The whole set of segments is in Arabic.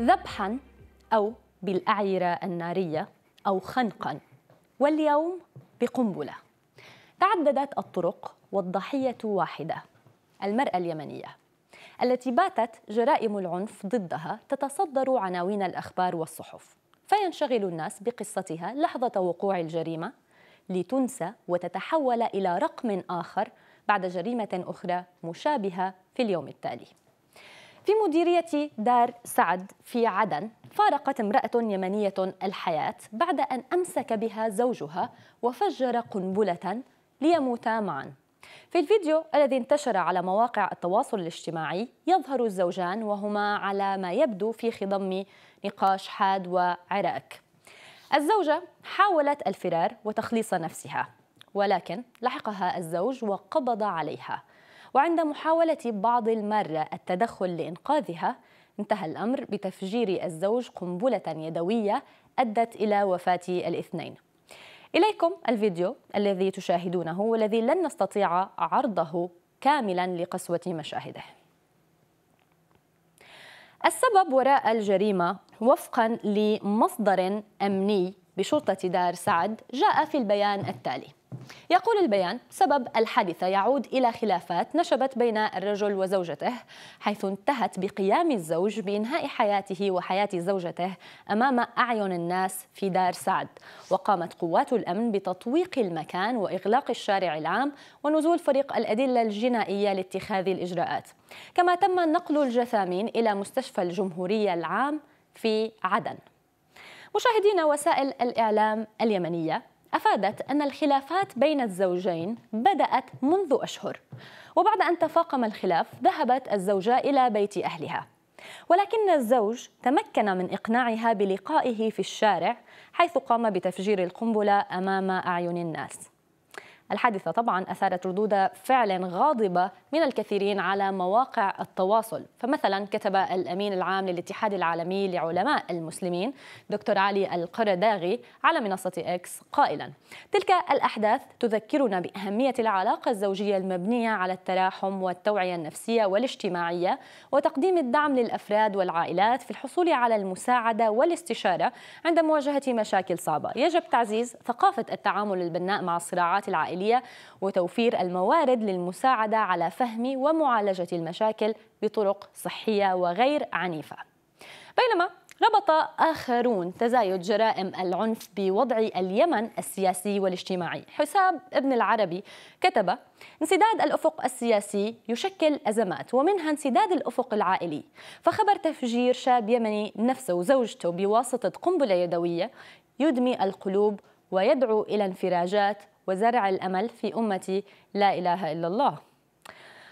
ذبحا أو بالأعيرة النارية أو خنقا واليوم بقنبلة تعددت الطرق والضحية واحدة المرأة اليمنية التي باتت جرائم العنف ضدها تتصدر عناوين الأخبار والصحف فينشغل الناس بقصتها لحظة وقوع الجريمة لتنسى وتتحول إلى رقم آخر بعد جريمة أخرى مشابهة في اليوم التالي في مديرية دار سعد في عدن فارقت امرأة يمنية الحياة بعد أن أمسك بها زوجها وفجر قنبلة ليموتا معا في الفيديو الذي انتشر على مواقع التواصل الاجتماعي يظهر الزوجان وهما على ما يبدو في خضم نقاش حاد وعراك الزوجة حاولت الفرار وتخليص نفسها ولكن لحقها الزوج وقبض عليها وعند محاولة بعض المارة التدخل لإنقاذها انتهى الأمر بتفجير الزوج قنبلة يدوية أدت إلى وفاة الاثنين إليكم الفيديو الذي تشاهدونه والذي لن نستطيع عرضه كاملا لقسوة مشاهده السبب وراء الجريمة وفقا لمصدر أمني بشرطة دار سعد جاء في البيان التالي يقول البيان سبب الحادثة يعود إلى خلافات نشبت بين الرجل وزوجته حيث انتهت بقيام الزوج بإنهاء حياته وحياة زوجته أمام أعين الناس في دار سعد وقامت قوات الأمن بتطويق المكان وإغلاق الشارع العام ونزول فريق الأدلة الجنائية لاتخاذ الإجراءات كما تم نقل الجثامين إلى مستشفى الجمهورية العام في عدن مشاهدينا وسائل الإعلام اليمنية أفادت أن الخلافات بين الزوجين بدأت منذ أشهر وبعد أن تفاقم الخلاف ذهبت الزوجة إلى بيت أهلها ولكن الزوج تمكن من إقناعها بلقائه في الشارع حيث قام بتفجير القنبلة أمام أعين الناس الحادثة طبعا أثارت ردود فعل غاضبة من الكثيرين على مواقع التواصل فمثلا كتب الأمين العام للاتحاد العالمي لعلماء المسلمين دكتور علي القرداغي على منصة إكس قائلا تلك الأحداث تذكرنا بأهمية العلاقة الزوجية المبنية على التراحم والتوعية النفسية والاجتماعية وتقديم الدعم للأفراد والعائلات في الحصول على المساعدة والاستشارة عند مواجهة مشاكل صعبة يجب تعزيز ثقافة التعامل البناء مع الصراعات العائلية الإسرائيلية وتوفير الموارد للمساعدة على فهم ومعالجة المشاكل بطرق صحية وغير عنيفة بينما ربط آخرون تزايد جرائم العنف بوضع اليمن السياسي والاجتماعي حساب ابن العربي كتب انسداد الأفق السياسي يشكل أزمات ومنها انسداد الأفق العائلي فخبر تفجير شاب يمني نفسه وزوجته بواسطة قنبلة يدوية يدمي القلوب ويدعو إلى انفراجات وزرع الأمل في أمة لا إله إلا الله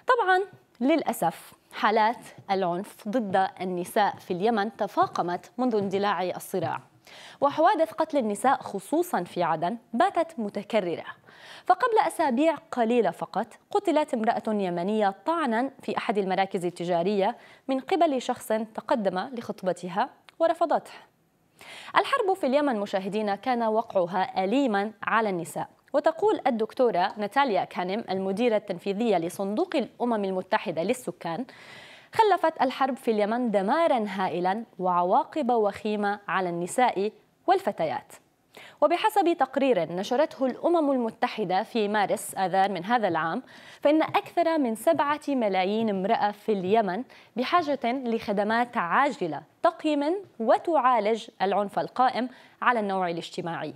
طبعا للأسف حالات العنف ضد النساء في اليمن تفاقمت منذ اندلاع الصراع وحوادث قتل النساء خصوصا في عدن باتت متكررة فقبل أسابيع قليلة فقط قتلت امرأة يمنية طعنا في أحد المراكز التجارية من قبل شخص تقدم لخطبتها ورفضته الحرب في اليمن مشاهدينا كان وقعها أليما على النساء وتقول الدكتورة ناتاليا كانم المديرة التنفيذية لصندوق الأمم المتحدة للسكان خلفت الحرب في اليمن دمارا هائلا وعواقب وخيمة على النساء والفتيات وبحسب تقرير نشرته الأمم المتحدة في مارس آذار من هذا العام فإن أكثر من سبعة ملايين امرأة في اليمن بحاجة لخدمات عاجلة تقيم وتعالج العنف القائم على النوع الاجتماعي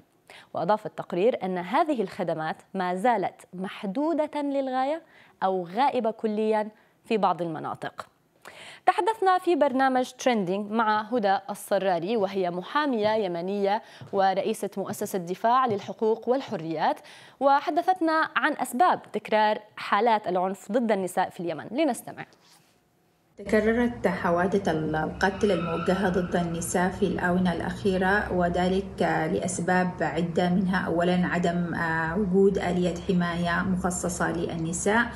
وأضاف التقرير أن هذه الخدمات ما زالت محدودة للغاية أو غائبة كليا في بعض المناطق تحدثنا في برنامج تريندينج مع هدى الصراري وهي محامية يمنية ورئيسة مؤسسة دفاع للحقوق والحريات وحدثتنا عن أسباب تكرار حالات العنف ضد النساء في اليمن لنستمع تكررت حوادث القتل الموجهة ضد النساء في الآونة الأخيرة وذلك لأسباب عدة منها أولا عدم آه، وجود آلية حماية مخصصة للنساء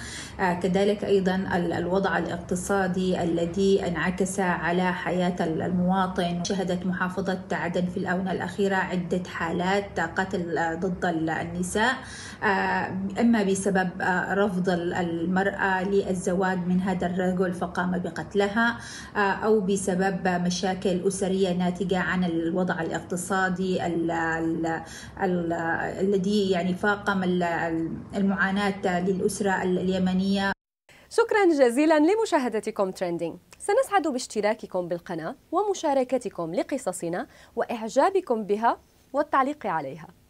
آه، كذلك أيضا الوضع الاقتصادي الذي انعكس على حياة المواطن شهدت محافظة عدن في الآونة الأخيرة عدة حالات قتل ضد النساء آه، إما بسبب رفض المرأة للزواج من هذا الرجل فقام لها آه، أو بسبب مشاكل أسرية ناتجة عن الوضع الاقتصادي الذي يعني فاقم المعاناة للأسرة اليمنية شكرا جزيلا لمشاهدتكم ترندينج سنسعد باشتراككم بالقناة ومشاركتكم لقصصنا وإعجابكم بها والتعليق عليها